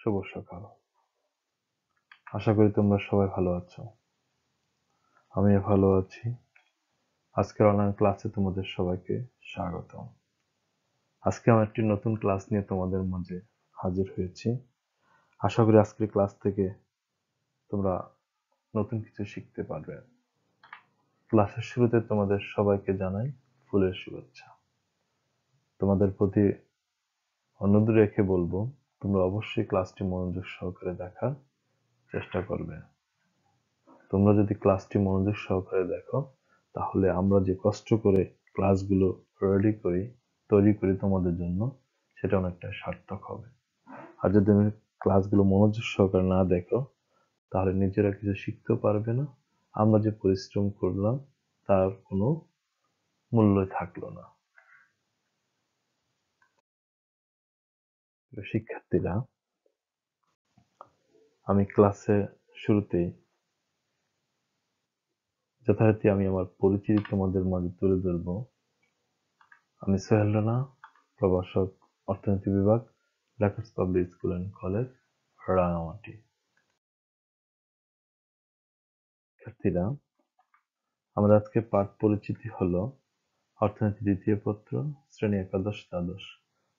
শুভ সকাল আশা করি তোমরা সবাই ভালো আছো আমিও ভালো আছি আজকের অনলাইন ক্লাসে তোমাদের সবাইকে স্বাগত আজকে আমি একটি নতুন ক্লাস নিয়ে তোমাদের মাঝে হাজির হয়েছি আশা করি আজকের ক্লাস থেকে তোমরা নতুন কিছু শিখতে পারবে ক্লাসের শুরুতে তোমাদের সবাইকে জানাই ফুলের শুভেচ্ছা তোমাদের প্রতি অনুরোধ রেখে বলবো তোমরা অবশ্যই ক্লাসটি মনোযোগ সহকারে দেখার চেষ্টা করবে তোমরা যদি ক্লাসটি মনোযোগ সহকারে দেখো তাহলে আমরা যে কষ্ট করে ক্লাসগুলো রেডি করি তৈরি করি তোমাদের জন্য সেটা অনেকটা সার্থক হবে আর যদি তুমি ক্লাসগুলো মনোযোগ সহকারে না দেখো তাহলে নিজেরা কিছু শিখতেও পারবে না আমরা যে পরিশ্রম করলাম তার কোনো মূল্য থাকলো না শিক্ষার্থীরা আমি ক্লাসের শুরুতেই যথারীতি আমি আমার পরিচিতি তোমাদের মাঝে তুলে ধরব আমি সোহেল রানা প্রভাষক অর্থনীতি বিভাগ Lakers public school and college Rangamati শিক্ষার্থীরা আমাদের আজকে পাঠ পরিচিতি হলো অর্থনীতি দ্বিতীয় পত্র শ্রেণী একাদশ দ্বাদশ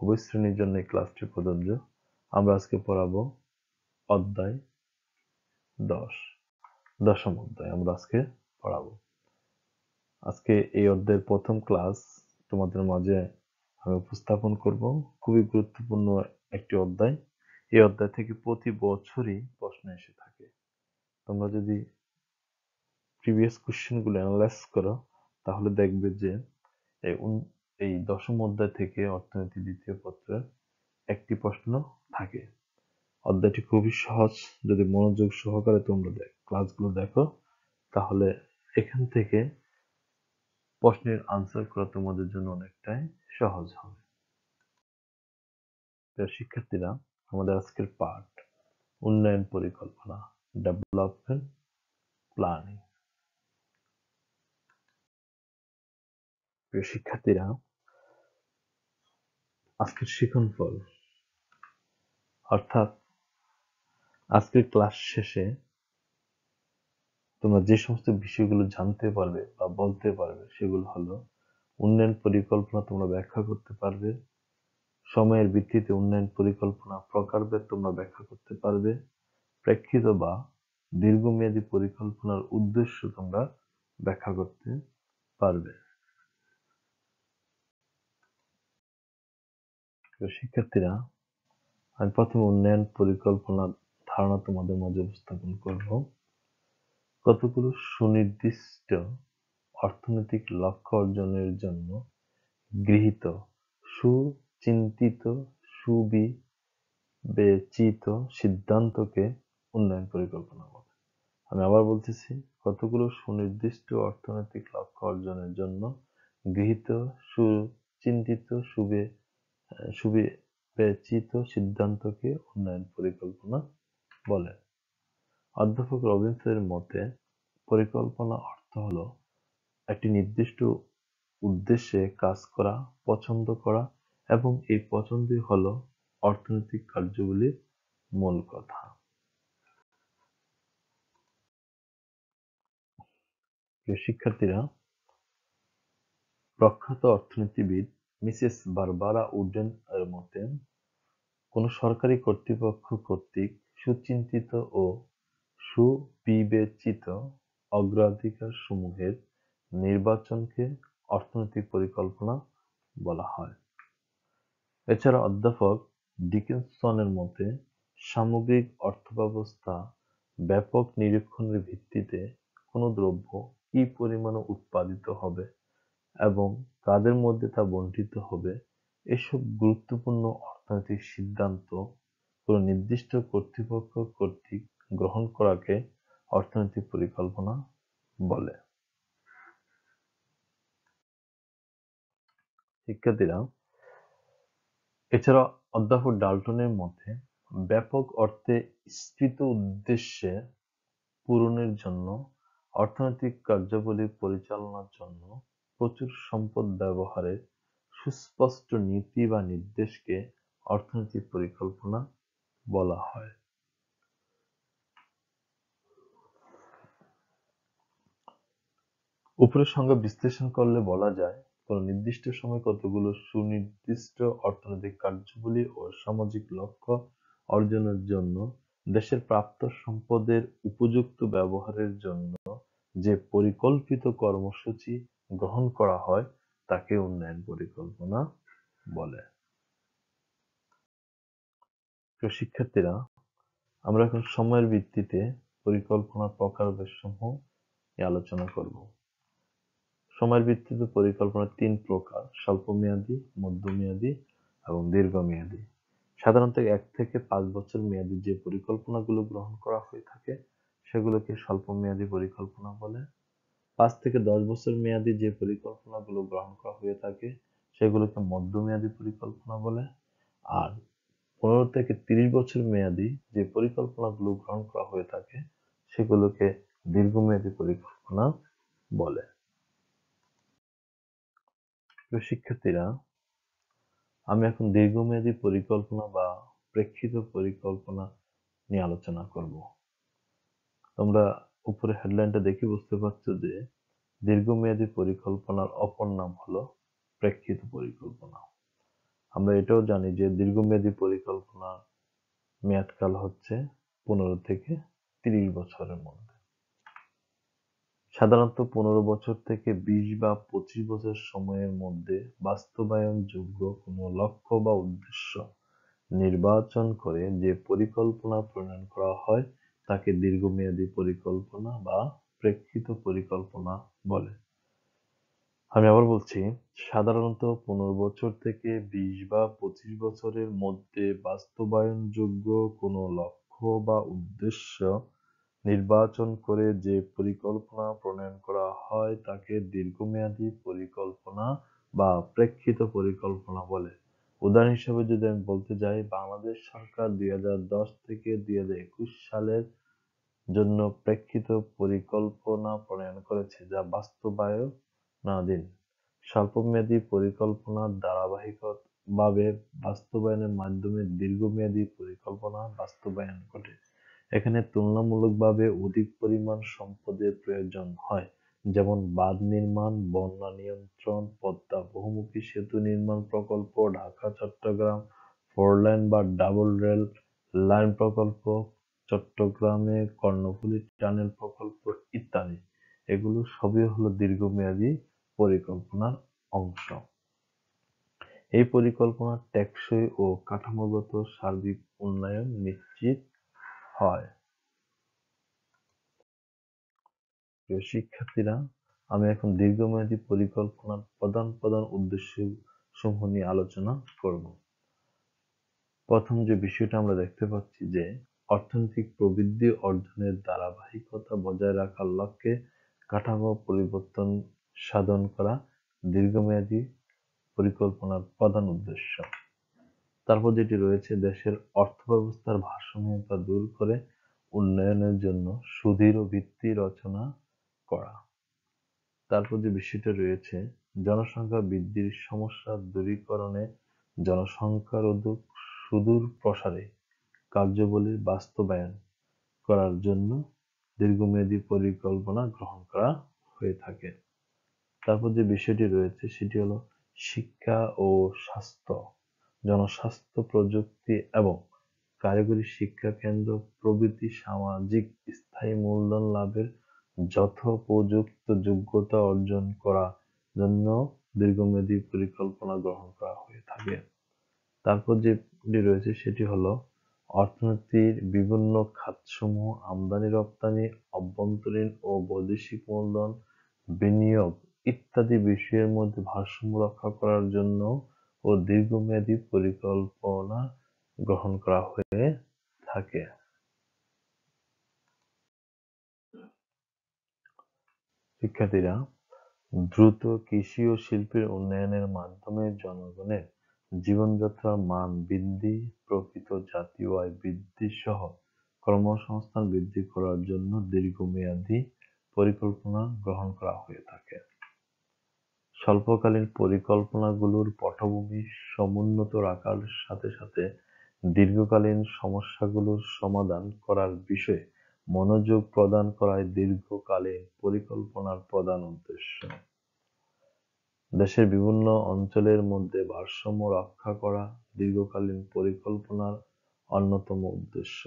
খুবই শ্রেণীর জন্য এই ক্লাসটি প্রযোজ্য আমরা আজকে পড়াবো অধ্যায় দশ দশম অধ্যায় আমরা আজকে পড়াবো আজকে এই অধ্যায়ের প্রথম ক্লাস তোমাদের মাঝে আমি উপস্থাপন করব খুবই গুরুত্বপূর্ণ একটি অধ্যায় এই অধ্যায় থেকে প্রতি বছরই প্রশ্ন এসে থাকে তোমরা যদি প্রিভিয়াস কোশ্চেনগুলো অ্যানালাইজ করো তাহলে দেখবে যে এই এই দশম অধ্যায় থেকে অর্থনীতি দ্বিতীয় পত্রের একটি প্রশ্ন থাকে অধ্যায়টি খুবই সহজ যদি মনোযোগ সহকারে তোমরা দেখ ক্লাসগুলো দেখো তাহলে এখান থেকে প্রশ্নের আনসার করা তোমাদের জন্য অনেকটাই সহজ হবে শিক্ষার্থীরা আমাদের আজকের পাঠ উন্নয়ন পরিকল্পনা ডেভেলপমেন্ট প্ল্যানিং প্রিয় শিক্ষার্থীরা আজকের শিখনফল অর্থাৎ আজকের ক্লাস শেষে তোমরা যে সমস্ত বিষয়গুলো জানতে পারবে বা বলতে পারবে সেগুলো হলো উন্নয়ন পরিকল্পনা তোমরা ব্যাখ্যা করতে পারবে সময়ের ভিত্তিতে উন্নয়ন পরিকল্পনা প্রকারভেদ তোমরা ব্যাখ্যা করতে পারবে প্রেক্ষিত বা দীর্ঘমেয়াদী পরিকল্পনার উদ্দেশ্য তোমরা ব্যাখ্যা করতে পারবে শিক্ষার্থীরা আমি প্রথমে উন্নয়ন পরিকল্পনার ধারণা তোমাদের মাঝে উপস্থাপন করব কতগুলো সুনির্দিষ্ট অর্থনৈতিক লক্ষ্য অর্জনের জন্য গৃহীত সুচিন্তিত সুবিবেচিত সিদ্ধান্তকে উন্নয়ন পরিকল্পনা বলে আমি আবার বলতেছি কতগুলো সুনির্দিষ্ট অর্থনৈতিক লক্ষ্য অর্জনের জন্য গৃহীত সুচিন্তিত সুবে সুবিবেচিত সিদ্ধান্তকে উন্নয়ন পরিকল্পনা বলে অধ্যাপক রবিনসের মতে পরিকল্পনা অর্থ হল একটি নির্দিষ্ট উদ্দেশ্যে কাজ করা পছন্দ করা এবং এই পছন্দই হল অর্থনৈতিক কার্যগুলির মূল কথা শিক্ষার্থীরা প্রখ্যাত অর্থনীতিবিদ মিসেস বারবারা উডেন এর মতেন কোন সরকারি কর্তৃপক্ষ কর্তৃক সুচিন্তিত ও সুবিবেচিত অগ্রাধিকার সমূহের নির্বাচনকে অর্থনৈতিক পরিকল্পনা বলা হয় এছাড়া অধ্যাপক ডিকেনসনের মতে সামগ্রিক অর্থব্যবস্থা ব্যাপক নিরীক্ষণের ভিত্তিতে কোনো দ্রব্য কি পরিমাণে উৎপাদিত হবে এবং কাদের মধ্যে তা বন্টিত হবে এসব গুরুত্বপূর্ণ অর্থনৈতিক সিদ্ধান্ত কোন নির্দিষ্ট কর্তৃপক্ষ কর্তৃক গ্রহণ করাকে অর্থনৈতিক পরিকল্পনা বলে শিক্ষার্থীরা এছাড়া অধ্যাপক ডাল্টনের মতে ব্যাপক অর্থে স্থিত উদ্দেশ্যে পূরণের জন্য অর্থনৈতিক কার্যাবলী পরিচালনার জন্য প্রচুর সম্পদ ব্যবহারের সুস্পষ্ট নীতি বা নির্দেশকে অর্থনৈতিক পরিকল্পনা বলা হয় উপরের সঙ্গে বিশ্লেষণ করলে বলা যায় কোন নির্দিষ্ট সময় কতগুলো সুনির্দিষ্ট অর্থনৈতিক কার্যবলী ও সামাজিক লক্ষ্য অর্জনের জন্য দেশের প্রাপ্ত সম্পদের উপযুক্ত ব্যবহারের জন্য যে পরিকল্পিত কর্মসূচি গ্রহণ করা হয় তাকে উন্নয়ন পরিকল্পনা বলে প্রিয় শিক্ষার্থীরা আমরা এখন সময়ের ভিত্তিতে পরিকল্পনার প্রকারভেদ সমূহ আলোচনা করব সময়ের ভিত্তিতে পরিকল্পনা তিন প্রকার স্বল্পমেয়াদী মধ্যমেয়াদী এবং দীর্ঘমেয়াদী সাধারণত এক থেকে পাঁচ বছর মেয়াদী যে পরিকল্পনাগুলো গ্রহণ করা হয়ে থাকে সেগুলোকে স্বল্পমেয়াদী পরিকল্পনা বলে পাঁচ থেকে দশ বছর মেয়াদী যে পরিকল্পনাগুলো গ্রহণ করা হয়ে থাকে সেগুলোকে মধ্যমেয়াদী পরিকল্পনা বলে আর পনেরো থেকে তিরিশ বছর মেয়াদী যে পরিকল্পনাগুলো গ্রহণ করা হয়ে থাকে সেগুলোকে দীর্ঘমেয়াদী পরিকল্পনা বলে শিক্ষার্থীরা আমি এখন দীর্ঘমেয়াদী পরিকল্পনা বা প্রেক্ষিত পরিকল্পনা নিয়ে আলোচনা করব তোমরা উপরে হেডলাইনটা দেখে বুঝতে পারছো যে দীর্ঘমেয়াদী পরিকল্পনার অপর নাম হলো প্রেক্ষিত পরিকল্পনা আমরা এটাও জানি যে দীর্ঘমেয়াদী পরিকল্পনা মেয়াদকাল হচ্ছে পনেরো থেকে তিরিশ বছরের মধ্যে সাধারণত পনেরো বছর থেকে বিশ বা পঁচিশ বছর সময়ের মধ্যে বাস্তবায়নযোগ্য কোনো লক্ষ্য বা উদ্দেশ্য নির্বাচন করে যে পরিকল্পনা প্রণয়ন করা হয় তাকে দীর্ঘমেয়াদী পরিকল্পনা বা প্রেক্ষিত পরিকল্পনা বলে আমি আবার বলছি সাধারণত পনেরো বছর থেকে বিশ বা পঁচিশ বছরের মধ্যে বাস্তবায়নযোগ্য কোনো লক্ষ্য বা উদ্দেশ্য নির্বাচন করে যে পরিকল্পনা প্রণয়ন করা হয় তাকে দীর্ঘমেয়াদী পরিকল্পনা বা প্রেক্ষিত পরিকল্পনা বলে উদাহরণ হিসেবে যদি আমি বলতে যাই বাংলাদেশ সরকার দুই থেকে দুই সালের জন্য প্রেক্ষিত পরিকল্পনা প্রণয়ন করেছে যা বাস্তবায়নাধীন স্বল্পমেয়াদী পরিকল্পনার ধারাবাহিকভাবে বাস্তবায়নের মাধ্যমে দীর্ঘমেয়াদী পরিকল্পনা বাস্তবায়ন ঘটে এখানে তুলনামূলকভাবে অধিক পরিমাণ সম্পদের প্রয়োজন হয় যেমন বাঁধ নির্মাণ বন্যা নিয়ন্ত্রণ পদ্মা বহুমুখী সেতু নির্মাণ প্রকল্প ঢাকা চট্টগ্রাম ফোর লাইন বা ডাবল রেল লাইন প্রকল্প চট্টগ্রামে কর্ণফুলী টানেল প্রকল্প ইত্যাদি এগুলো সবই হলো দীর্ঘমেয়াদী পরিকল্পনার অংশ এই পরিকল্পনা টেকসই ও কাঠামোগত সার্বিক উন্নয়ন নিশ্চিত হয় প্রিয় শিক্ষার্থীরা আমি এখন দীর্ঘমেয়াদী পরিকল্পনার প্রধান প্রধান উদ্দেশ্য সমূহ নিয়ে আলোচনা করব প্রথম যে বিষয়টা আমরা দেখতে পাচ্ছি যে অর্থনৈতিক প্রবৃদ্ধি অর্জনের ধারাবাহিকতা বজায় রাখার লক্ষ্যে কাঠামো পরিবর্তন সাধন করা দীর্ঘমেয়াদী পরিকল্পনার প্রধান উদ্দেশ্য তারপর যেটি রয়েছে দেশের অর্থব্যবস্থার ভারসাম্যতা দূর করে উন্নয়নের জন্য সুদৃঢ় ভিত্তি রচনা করা তারপর যে বিষয়টা রয়েছে জনসংখ্যা বৃদ্ধির সমস্যা দূরীকরণে জনসংখ্যার উদ্যোগ সুদূর প্রসারে কার্যাবলী বাস্তবায়ন করার জন্য দীর্ঘমেয়াদী পরিকল্পনা গ্রহণ করা হয়ে থাকে তারপর যে বিষয়টি রয়েছে সেটি হলো শিক্ষা ও স্বাস্থ্য জনস্বাস্থ্য প্রযুক্তি এবং কারিগরি শিক্ষা কেন্দ্র প্রভৃতি সামাজিক স্থায়ী মূলধন লাভের যথোপযুক্ত যোগ্যতা অর্জন করা জন্য দীর্ঘমেয়াদী পরিকল্পনা গ্রহণ করা হয়ে থাকে তারপর যেটি রয়েছে সেটি হলো অর্থনীতির বিভিন্ন খাতসমূহ আমদানি রপ্তানি অভ্যন্তরীণ ও বৈদেশিক মূলধন বিনিয়োগ ইত্যাদি বিষয়ের মধ্যে ভারসাম্য রক্ষা করার জন্য ও দীর্ঘমেয়াদী পরিকল্পনা গ্রহণ করা হয়ে থাকে শিক্ষার্থীরা দ্রুত কৃষি ও শিল্পের উন্নয়নের মাধ্যমে জনগণের জীবনযাত্রার মান বৃদ্ধি প্রকৃত জাতীয় আয় বৃদ্ধি সহ কর্মসংস্থান বৃদ্ধি করার জন্য দীর্ঘমেয়াদী পরিকল্পনা গ্রহণ করা হয়ে থাকে স্বল্পকালীন পরিকল্পনাগুলোর পটভূমি সমুন্নত রাখার সাথে সাথে দীর্ঘকালীন সমস্যাগুলোর সমাধান করার বিষয়ে মনোযোগ প্রদান করাই দীর্ঘকালীন পরিকল্পনার প্রধান উদ্দেশ্য দেশের বিভিন্ন অঞ্চলের মধ্যে ভারসাম্য রক্ষা করা দীর্ঘকালীন পরিকল্পনার অন্যতম উদ্দেশ্য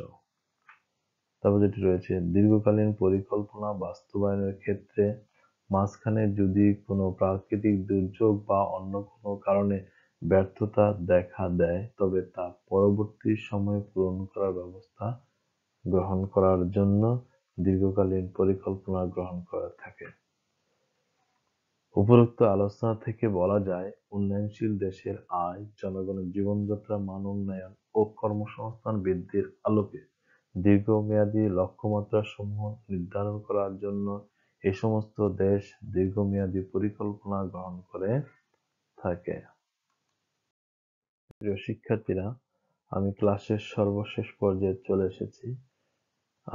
তারপর যেটি রয়েছে দীর্ঘকালীন পরিকল্পনা বাস্তবায়নের ক্ষেত্রে মাঝখানে যদি কোনো প্রাকৃতিক দুর্যোগ বা অন্য কোনো কারণে ব্যর্থতা দেখা দেয় তবে তা পরবর্তী সময়ে পূরণ করার ব্যবস্থা গ্রহণ করার জন্য দীর্ঘকালীন পরিকল্পনা গ্রহণ করা থাকে উপরোক্ত আলোচনা থেকে বলা যায় উন্নয়নশীল দেশের আয় জনগণের জীবনযাত্রা মান উন্নয়ন ও কর্মসংস্থান বৃদ্ধির আলোকে দীর্ঘমেয়াদী লক্ষ্যমাত্রা সমূহ নির্ধারণ করার জন্য এ সমস্ত দেশ দীর্ঘমেয়াদী পরিকল্পনা গ্রহণ করে থাকে প্রিয় শিক্ষার্থীরা আমি ক্লাসের সর্বশেষ পর্যায়ে চলে এসেছি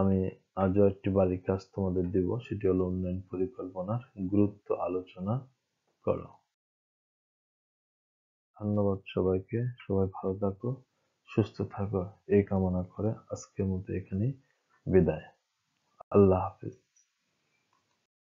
আমি আজও একটি বাড়ি কাজ তোমাদের দেব সেটি হলো উন্নয়ন পরিকল্পনার গুরুত্ব আলোচনা করো ধন্যবাদ সবাইকে সবাই ভালো থাকো সুস্থ থাকো এই কামনা করে আজকের মতো এখানে বিদায় আল্লাহ হাফিজ